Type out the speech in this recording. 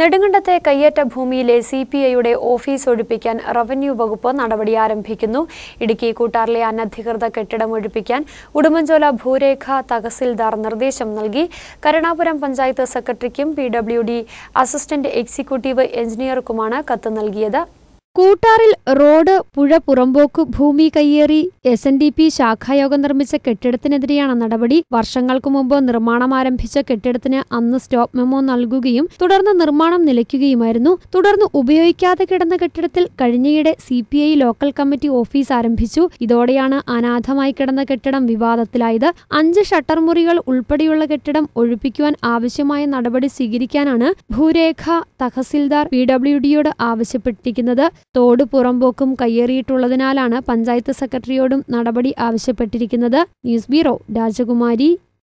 നെടുങ്കണ്ടത്തെ കയ്യേറ്റ ഭൂമിയിലെ C P ഐയുടെ ഓഫീസ് ഒഴിപ്പിക്കാൻ റവന്യൂ വകുപ്പ് നടപടി ആരംഭിക്കുന്നു ഇടുക്കി കൂട്ടാറിലെ അനധികൃത കെട്ടിടം ഒഴിപ്പിക്കാൻ ഉടുമ്പൻചോല ഭൂരേഖ തഹസിൽദാർ നിർദ്ദേശം നൽകി കരുണാപുരം പഞ്ചായത്ത് സെക്രട്ടറിക്കും പി അസിസ്റ്റന്റ് എക്സിക്യൂട്ടീവ് എഞ്ചിനീയർക്കുമാണ് കത്ത് നൽകിയത് കൂട്ടാറിൽ റോഡ് പുഴ പുറമ്പോക്ക് ഭൂമി കയ്യേറി എസ് എൻ ഡി പി ശാഖായോഗം നിർമ്മിച്ച കെട്ടിടത്തിനെതിരെയാണ് നടപടി വർഷങ്ങൾക്കു മുമ്പ് നിർമ്മാണം ആരംഭിച്ച കെട്ടിടത്തിന് അന്ന് സ്റ്റോപ്പ് മെമ്മോ നൽകുകയും തുടർന്ന് നിർമ്മാണം നിലയ്ക്കുകയുമായിരുന്നു തുടർന്ന് ഉപയോഗിക്കാതെ കിടന്ന കെട്ടിടത്തിൽ കഴിഞ്ഞയിടെ C P I local committee office ആരംഭിച്ചു ഇതോടെയാണ് അനാഥമായി കിടന്ന കെട്ടിടം വിവാദത്തിലായത് അഞ്ച് ഷട്ടർ മുറികൾ ഉൾപ്പെടെയുള്ള കെട്ടിടം ഒഴിപ്പിക്കുവാൻ ആവശ്യമായ നടപടി സ്വീകരിക്കാനാണ് ഭൂരേഖ തഹസിൽദാർ പി ഡബ്ല്യു ഡിയോട് ആവശ്യപ്പെട്ടിരിക്കുന്നത് തോട് പുറംപോക്കും കയ്യേറിയിട്ടുള്ളതിനാലാണ് പഞ്ചായത്ത് സെക്രട്ടറിയോടും നടപടി ആവശ്യപ്പെട്ടിരിക്കുന്നത് ന്യൂസ് ബ്യൂറോ രാജകുമാരി